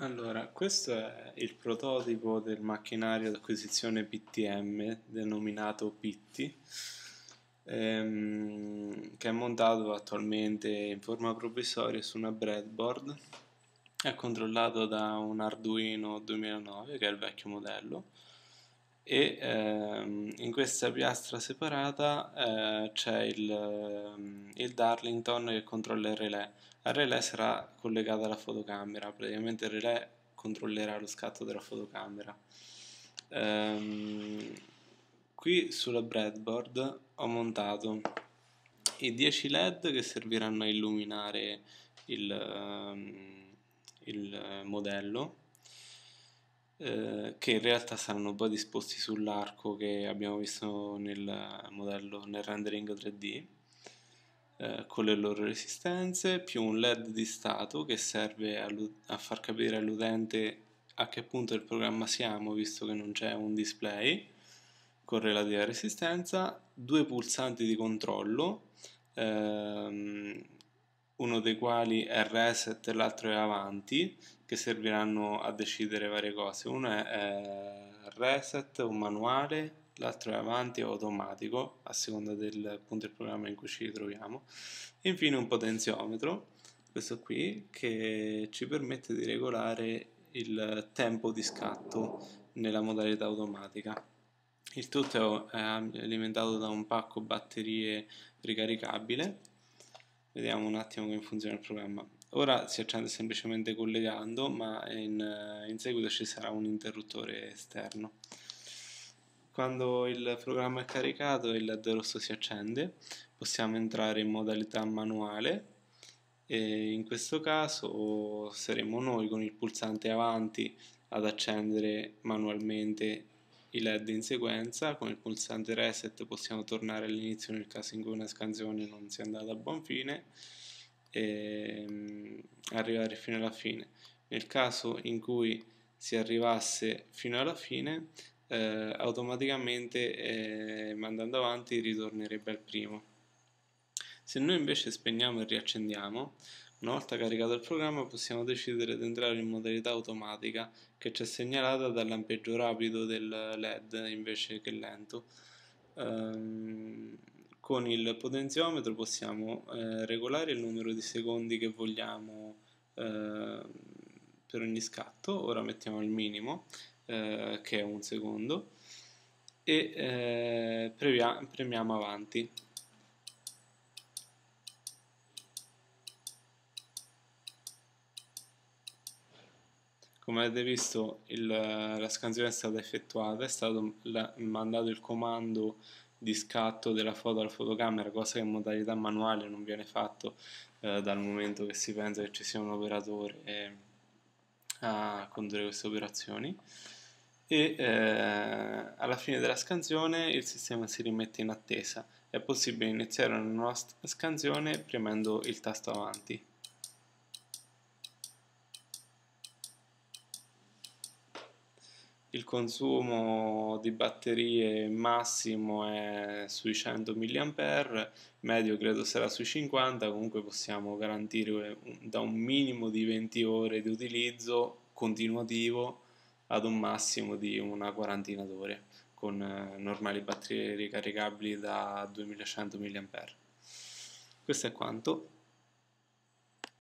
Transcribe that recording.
Allora, questo è il prototipo del macchinario d'acquisizione PTM denominato Pitti, ehm, che è montato attualmente in forma provvisoria su una breadboard. È controllato da un Arduino 2009, che è il vecchio modello, e ehm, in questa piastra separata eh, c'è il, ehm, il, Darlington che controlla il relè. Il relè sarà collegato alla fotocamera, praticamente il relè controllerà lo scatto della fotocamera. Ehm, qui sulla breadboard ho montato i 10 led che serviranno a illuminare il, ehm, il modello eh, che in realtà saranno poi disposti sull'arco che abbiamo visto nel modello nel rendering 3D eh, con le loro resistenze più un led di stato che serve a, a far capire all'utente a che punto del programma siamo visto che non c'è un display con relativa resistenza due pulsanti di controllo ehm, uno dei quali è reset e l'altro è avanti, che serviranno a decidere varie cose. Uno è, è reset, un manuale, l'altro è avanti o automatico, a seconda del punto del programma in cui ci troviamo. E infine un potenziometro, questo qui, che ci permette di regolare il tempo di scatto nella modalità automatica. Il tutto è alimentato da un pacco batterie ricaricabile Vediamo un attimo come funziona il programma. Ora si accende semplicemente collegando, ma in, eh, in seguito ci sarà un interruttore esterno. Quando il programma è caricato il LED rosso si accende, possiamo entrare in modalità manuale e in questo caso saremo noi con il pulsante avanti ad accendere manualmente i LED in sequenza, con il pulsante reset possiamo tornare all'inizio nel caso in cui una scansione non sia andata a buon fine e ehm, arrivare fino alla fine. Nel caso in cui si arrivasse fino alla fine, eh, automaticamente eh, mandando avanti ritornerebbe al primo. Se noi invece spegniamo e riaccendiamo, una volta caricato il programma possiamo decidere di entrare in modalità automatica che ci è segnalata dall'ampeggio rapido del LED invece che lento. Ehm, con il potenziometro possiamo eh, regolare il numero di secondi che vogliamo eh, per ogni scatto, ora mettiamo il minimo eh, che è un secondo e eh, premiamo avanti. come avete visto il, la scansione è stata effettuata, è stato la, mandato il comando di scatto della foto alla fotocamera, cosa che in modalità manuale non viene fatto eh, dal momento che si pensa che ci sia un operatore eh, a condurre queste operazioni e eh, alla fine della scansione il sistema si rimette in attesa. È possibile iniziare una nuova scansione premendo il tasto avanti. il consumo di batterie massimo è sui 100 mAh, medio credo sarà sui 50, comunque possiamo garantire da un minimo di 20 ore di utilizzo continuativo ad un massimo di una quarantina d'ore con eh, normali batterie ricaricabili da 2100 mAh. Questo è quanto.